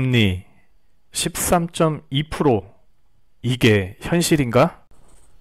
금리 13.2% 이게 현실인가?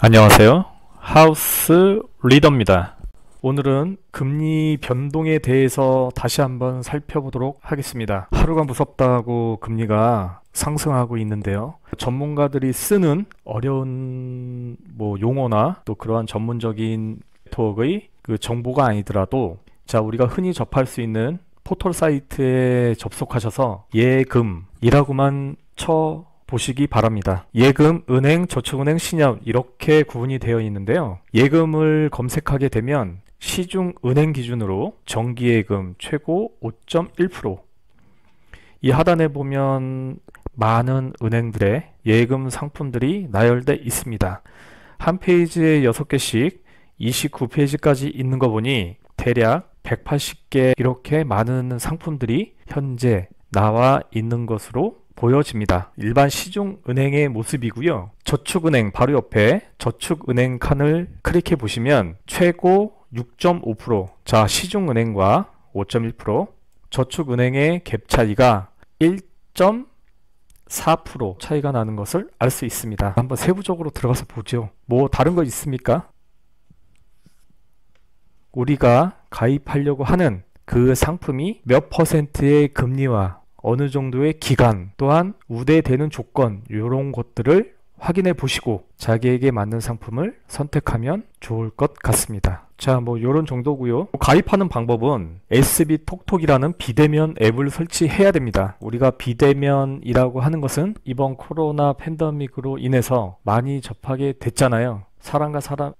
안녕하세요. 하우스 리더입니다. 오늘은 금리 변동에 대해서 다시 한번 살펴보도록 하겠습니다. 하루가 무섭다고 금리가 상승하고 있는데요. 전문가들이 쓰는 어려운 뭐 용어나 또 그러한 전문적인 네트워크의 그 정보가 아니더라도 자 우리가 흔히 접할 수 있는 포털 사이트에 접속하셔서 예금이라고만 쳐 보시기 바랍니다. 예금, 은행, 저축은행, 신협 이렇게 구분이 되어 있는데요. 예금을 검색하게 되면 시중 은행 기준으로 정기예금 최고 5.1%. 이 하단에 보면 많은 은행들의 예금 상품들이 나열돼 있습니다. 한 페이지에 6개씩 29페이지까지 있는 거 보니 대략 180개 이렇게 많은 상품들이 현재 나와 있는 것으로 보여집니다. 일반 시중 은행의 모습이고요. 저축은행 바로 옆에 저축은행 칸을 클릭해 보시면 최고 6.5%, 자 시중은행과 5.1%, 저축은행의 갭 차이가 1.4% 차이가 나는 것을 알 수 있습니다. 한번 세부적으로 들어가서 보죠. 뭐 다른 거 있습니까? 우리가 가입하려고 하는 그 상품이 몇 퍼센트의 금리와 어느 정도의 기간 또한 우대되는 조건 이런 것들을 확인해 보시고 자기에게 맞는 상품을 선택하면 좋을 것 같습니다. 자, 뭐 요런 정도고요. 가입하는 방법은 SB 톡톡이라는 비대면 앱을 설치해야 됩니다. 우리가 비대면이라고 하는 것은 이번 코로나 팬데믹으로 인해서 많이 접하게 됐잖아요. 사람과 사람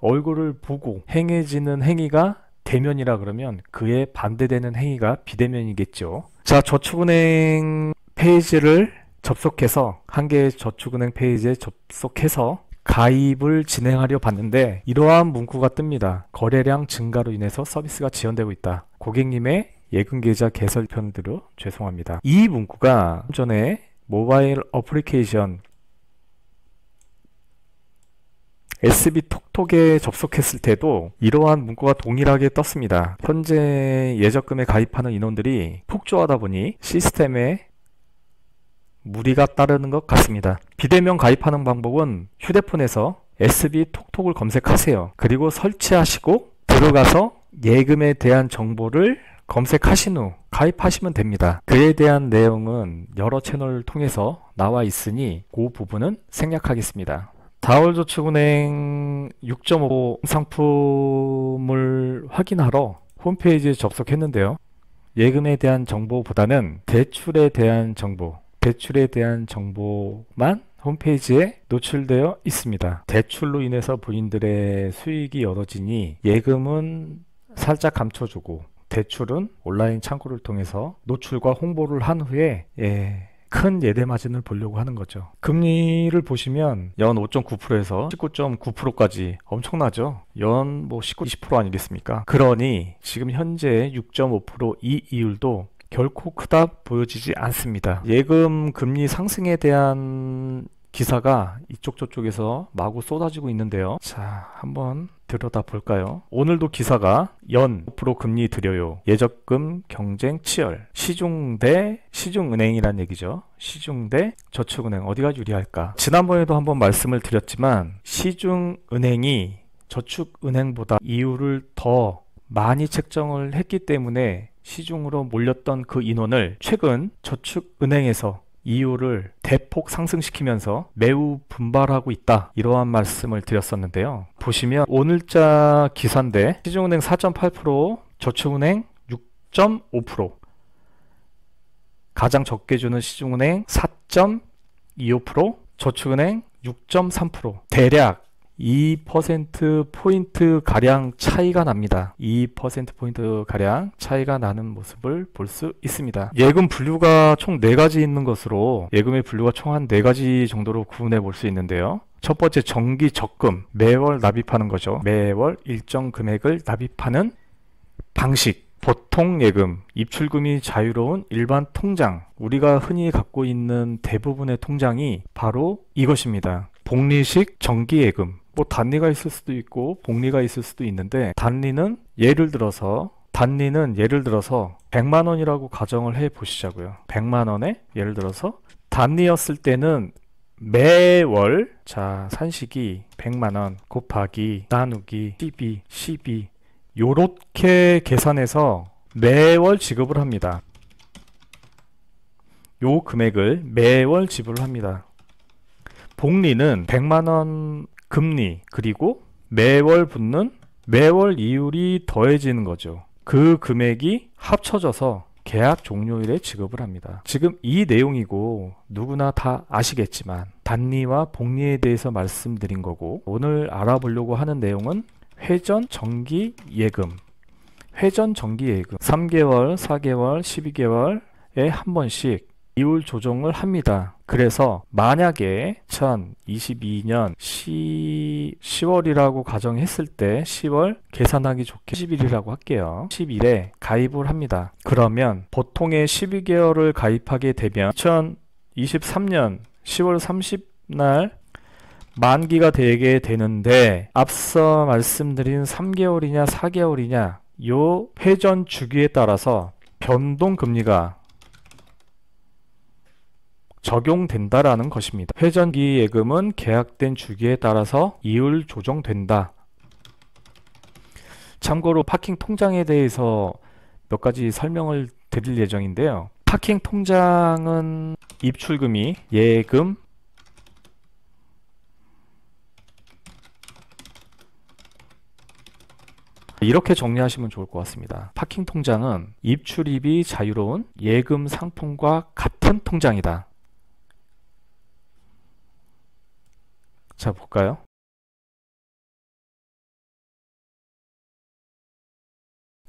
얼굴을 보고 행해지는 행위가 대면이라 그러면 그에 반대되는 행위가 비대면이겠죠. 자, 저축은행 페이지를 접속해서 한 개의 저축은행 페이지에 접속해서 가입을 진행하려 봤는데 이러한 문구가 뜹니다. 거래량 증가로 인해서 서비스가 지연되고 있다. 고객님의 예금계좌 개설 편대로 죄송합니다. 이 문구가 전에 모바일 어플리케이션 SB 톡톡에 접속했을 때도 이러한 문구가 동일하게 떴습니다. 현재 예적금에 가입하는 인원들이 폭주하다 보니 시스템에 무리가 따르는 것 같습니다. 비대면 가입하는 방법은 휴대폰에서 SB 톡톡을 검색하세요. 그리고 설치하시고 들어가서 예금에 대한 정보를 검색하신 후 가입하시면 됩니다. 그에 대한 내용은 여러 채널을 통해서 나와 있으니 그 부분은 생략하겠습니다. 다월저축은행 6.5 상품을 확인하러 홈페이지에 접속했는데요. 예금에 대한 정보보다는 대출에 대한 정보, 대출에 대한 정보만 홈페이지에 노출되어 있습니다. 대출로 인해서 본인들의 수익이 얻어지니 예금은 살짝 감춰주고 대출은 온라인 창구를 통해서 노출과 홍보를 한 후에 예, 큰 예대 마진을 보려고 하는 거죠. 금리를 보시면 연 5.9%에서 19.9%까지 엄청나죠. 연 뭐 19, 20% 아니겠습니까? 그러니 지금 현재 6.5%이 이율도 결코 크다 보여지지 않습니다. 예금 금리 상승에 대한 기사가 이쪽 저쪽에서 마구 쏟아지고 있는데요. 자, 한번 들여다 볼까요? 오늘도 기사가 연 5% 금리 드려요. 예적금 경쟁 치열. 시중 대 시중은행이란 얘기죠. 시중 대 저축은행 어디가 유리할까? 지난번에도 한번 말씀을 드렸지만 시중은행이 저축은행보다 이율을 더 많이 책정을 했기 때문에 시중으로 몰렸던 그 인원을 최근 저축은행에서 이유를 대폭 상승시키면서 매우 분발하고 있다 이러한 말씀을 드렸었는데요 보시면 오늘자 기사인데 시중은행 4.8% 저축은행 6.5% 가장 적게 주는 시중은행 4.25% 저축은행 6.3% 대략 2%포인트 가량 차이가 납니다. 2%포인트 가량 차이가 나는 모습을 볼 수 있습니다. 예금 분류가 총 4가지 있는 것으로 예금의 분류가 총 한 4가지 정도로 구분해 볼 수 있는데요. 첫 번째 정기 적금 매월 납입하는 거죠. 매월 일정 금액을 납입하는 방식 보통 예금, 입출금이 자유로운 일반 통장, 우리가 흔히 갖고 있는 대부분의 통장이 바로 이것입니다. 복리식 정기예금, 뭐 단리가 있을 수도 있고 복리가 있을 수도 있는데 단리는 예를 들어서 단리는 예를 들어서 100만 원이라고 가정을 해 보시자고요. 100만 원에 예를 들어서 단리였을 때는 매월 자 산식이 100만 원 곱하기 나누기 12 12 요렇게 계산해서 매월 지급을 합니다. 요 금액을 매월 지불합니다. 복리는 100만원 금리 그리고 매월 붙는 매월 이율이 더해지는 거죠. 그 금액이 합쳐져서 계약 종료일에 지급을 합니다. 지금 이 내용이고 누구나 다 아시겠지만 단리와 복리에 대해서 말씀드린 거고 오늘 알아보려고 하는 내용은 회전 정기 예금 회전 정기 예금 3개월, 4개월, 12개월에 한 번씩 이율 조정을 합니다. 그래서 만약에 2022년 10, 10월이라고 가정했을 때 10월 계산하기 좋게 10일이라고 할게요. 10일에 가입을 합니다. 그러면 보통의 12개월을 가입하게 되면 2023년 10월 30날 만기가 되게 되는데 앞서 말씀드린 3개월이냐 4개월이냐 요 회전 주기에 따라서 변동 금리가 적용된다라는 것입니다. 회전기 예금은 계약된 주기에 따라서 이율 조정된다. 참고로 파킹 통장에 대해서 몇 가지 설명을 드릴 예정인데요. 파킹 통장은 입출금이 예금, 이렇게 정리하시면 좋을 것 같습니다. 파킹 통장은 입출입이 자유로운 예금 상품과 같은 통장이다. 자, 볼까요?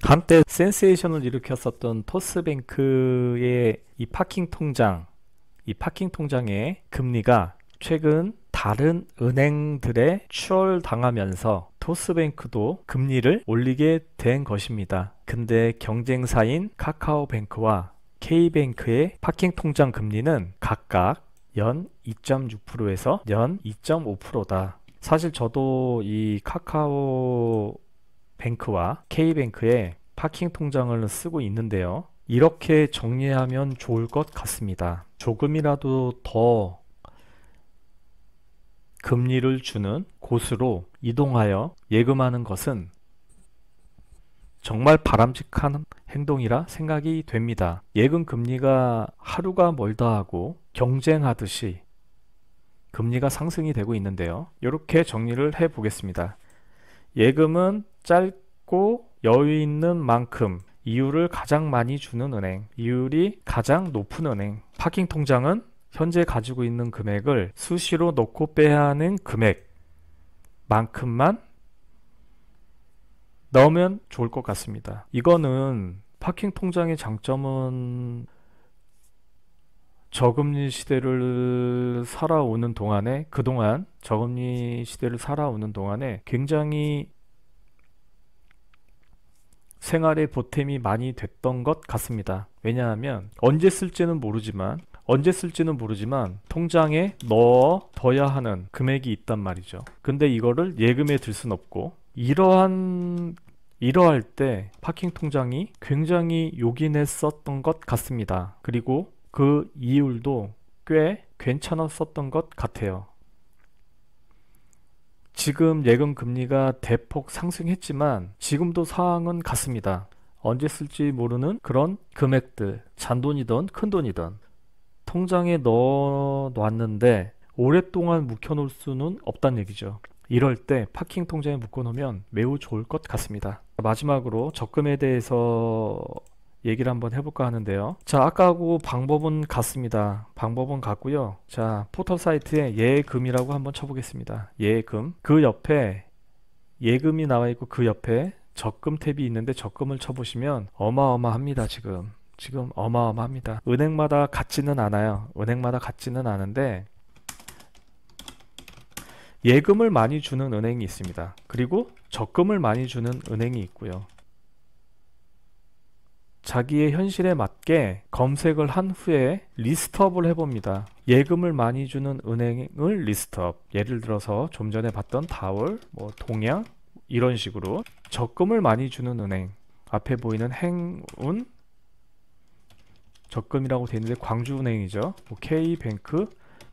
한때 센세이션을 일으켰었던 토스뱅크의 이 파킹 통장, 이 파킹 통장의 금리가 최근 다른 은행들의 추월당하면서 토스뱅크도 금리를 올리게 된 것입니다. 근데 경쟁사인 카카오뱅크와 K뱅크의 파킹 통장 금리는 각각 연 2.6%에서 연 2.5%다. 사실 저도 이 카카오 뱅크와 K뱅크에 파킹 통장을 쓰고 있는데요. 이렇게 정리하면 좋을 것 같습니다. 조금이라도 더 금리를 주는 곳으로 이동하여 예금하는 것은 정말 바람직한 행동이라 생각이 됩니다. 예금 금리가 하루가 멀다 하고 경쟁하듯이 금리가 상승이 되고 있는데요. 이렇게 정리를 해 보겠습니다. 예금은 짧고 여유 있는 만큼 이율을 가장 많이 주는 은행, 이율이 가장 높은 은행, 파킹 통장은 현재 가지고 있는 금액을 수시로 넣고 빼야 하는 금액만큼만 넣으면 좋을 것 같습니다. 이거는 파킹 통장의 장점은 저금리 시대를 살아오는 동안에 그동안 저금리 시대를 살아오는 동안에 굉장히 생활의 보탬이 많이 됐던 것 같습니다. 왜냐하면 언제 쓸지는 모르지만 언제 쓸지는 모르지만 통장에 넣어둬야 하는 금액이 있단 말이죠. 근데 이거를 예금에 들 순 없고 이러한 이러할 때 파킹 통장이 굉장히 요긴했었던 것 같습니다. 그리고 그 이율도 꽤 괜찮았었던 것 같아요. 지금 예금 금리가 대폭 상승했지만 지금도 상황은 같습니다. 언제 쓸지 모르는 그런 금액들, 잔돈이든 큰돈이든 통장에 넣어 놨는데 오랫동안 묵혀놓을 수는 없단 얘기죠. 이럴 때 파킹 통장에 묶어놓으면 매우 좋을 것 같습니다. 마지막으로 적금에 대해서 얘기를 한번 해볼까 하는데요. 자, 아까하고 방법은 같습니다. 방법은 같고요. 자, 포털 사이트에 예금이라고 한번 쳐보겠습니다. 예금. 그 옆에 예금이 나와 있고 그 옆에 적금 탭이 있는데 적금을 쳐보시면 어마어마합니다, 지금. 지금 어마어마합니다. 은행마다 같지는 않아요. 은행마다 같지는 않은데 예금을 많이 주는 은행이 있습니다. 그리고 적금을 많이 주는 은행이 있고요. 자기의 현실에 맞게 검색을 한 후에 리스트업을 해봅니다. 예금을 많이 주는 은행을 리스트업. 예를 들어서 좀 전에 봤던 다월, 뭐 동양 이런 식으로 적금을 많이 주는 은행 앞에 보이는 행운 적금이라고 되어 있는데 광주은행이죠. 뭐 K뱅크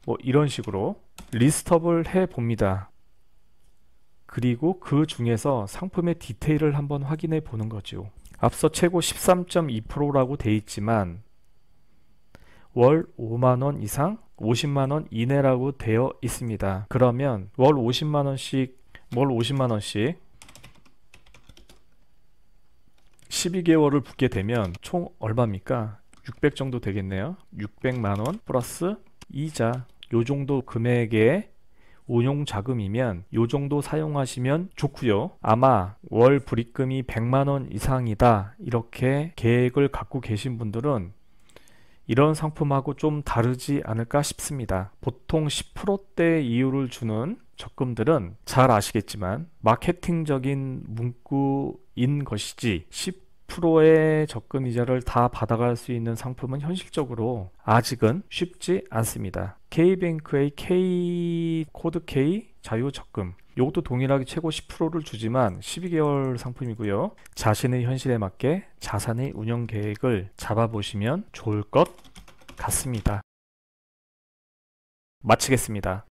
뭐 이런 식으로 리스트업을 해 봅니다. 그리고 그 중에서 상품의 디테일을 한번 확인해 보는 거죠. 앞서 최고 13.2%라고 돼 있지만 월 5만원 이상 50만원 이내라고 되어 있습니다. 그러면 월 50만원씩 월 50만원씩 12개월을 붙게 되면 총 얼마입니까? 600 정도 되겠네요. 600만원 플러스 이자 요 정도 금액의 운용 자금이면 요 정도 사용하시면 좋고요. 아마 월 불입금이 100만 원 이상이다. 이렇게 계획을 갖고 계신 분들은 이런 상품하고 좀 다르지 않을까 싶습니다. 보통 10%대 이유를 주는 적금들은 잘 아시겠지만 마케팅적인 문구인 것이지 10 10%의 적금 이자를 다 받아갈 수 있는 상품은 현실적으로 아직은 쉽지 않습니다. K뱅크의 K 코드 K 자유 적금 이것도 동일하게 최고 10%를 주지만 12개월 상품이고요. 자신의 현실에 맞게 자산의 운영 계획을 잡아보시면 좋을 것 같습니다. 마치겠습니다.